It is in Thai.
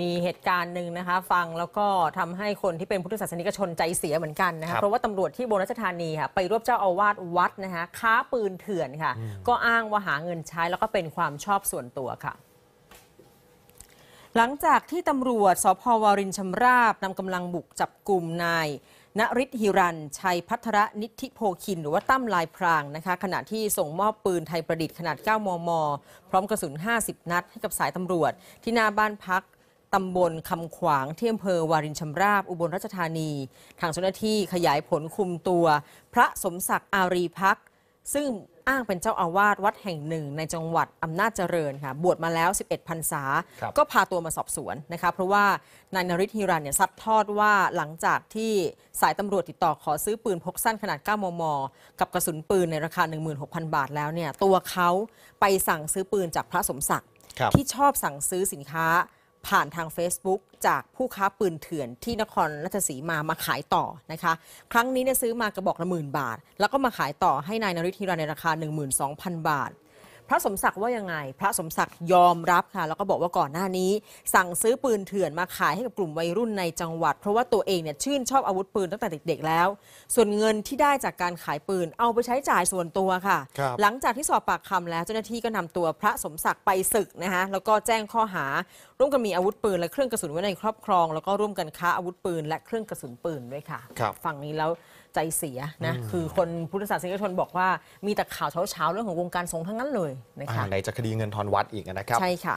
มีเหตุการณ์หนึ่งนะคะฟังแล้วก็ทำให้คนที่เป็นพุทธศาสนิกชนใจเสียเหมือนกันนะคะเพราะว่าตำรวจที่บนรัชธานีค่ะไปรวบเจ้าอาวาสวัดนะคะค้าปืนเถื่อนค่ะ ก็อ้างว่าหาเงินใช้แล้วก็เป็นความชอบส่วนตัวค่ะ หลังจากที่ตำรวจสพวารินชำราบนำกำลังบุกจับกลุ่มนายณริศฮิรันชัยพัทรนิธิโพคินหรือว่าตั้มลายพรางนะคะขณะที่ส่งมอบปืนไทยประดิษฐ์ขนาด 9 มม พร้อมกระสุน50 นัด ให้กับสายตำรวจ ที่หน้าบ้านพักตำบลคำขวางที่อำเภอวารินชำราบ อุบลราชธานี ทางเจ้าหน้าที่ขยายผลคุมตัว พระสมศักดิ์อารีพัก ซึ่งอ้างเป็นเจ้าอาวาสวัดแห่งหนึ่งในจังหวัดอำนาจเจริญค่ะ บวชมาแล้ว 11พรรษา ก็พาตัวมาสอบสวนนะคะ เพราะว่า นายนริศฮิรันเนี่ยซัดทอดว่าหลังจากที่สายตำรวจติดต่อขอซื้อปืนพกสั้นขนาด9มมกับกระสุนปืนในราคา 16,000บาท แล้วเนี่ยตัวเขาไปสั่งซื้อปืนจากพระสมศักดิ์ที่ชอบสั่งซื้อสินค้าผ่านทาง Facebook จากผู้ค้าปืนเถื่อนที่นครราชสีมามาขายต่อนะคะ ครั้งนี้เนี่ยซื้อมากระบอกละหมื่นบาท แล้วก็มาขายต่อให้นายนริธิรันในราคา 12,000 บาทพระสมศักดิ์ว่ายังไง พระสมศักดิ์ยอมรับค่ะแล้วก็บอกว่าก่อนหน้านี้ สั่งซื้อปืนเถื่อนมาขายให้กับกลุ่มวัยรุ่นในจังหวัดเพราะว่าตัวเองเนี่ยชื่นชอบอาวุธปืนตั้งแต่เด็กๆแล้ว ส่วนเงินที่ได้จากการขายปืนเอาไปใช้จ่ายส่วนตัวค่ะ หลังจากที่สอบปากคำแล้วเจ้าหน้าที่ก็นำตัวพระสมศักดิ์ไปศึกนะคะแล้วก็แจ้งข้อหาร่วมกันมีอาวุธปืน และเครื่องกระสุนไว้ในครอบครองแล้วก็ร่วมกันค้าอาวุธปืนและเครื่องกระสุนปืนด้วยค่ะฝั่งนี้แล้วใจเสียนะคือคนพุทธศาสนิกชนบอกว่ามีแต่ข่าวเช้าๆเรื่องของวงการสงฆ์ทั้งนั้นเลยนะคะไหนจะคดีเงินทอนวัดอีกนะครับ ใช่ค่ะ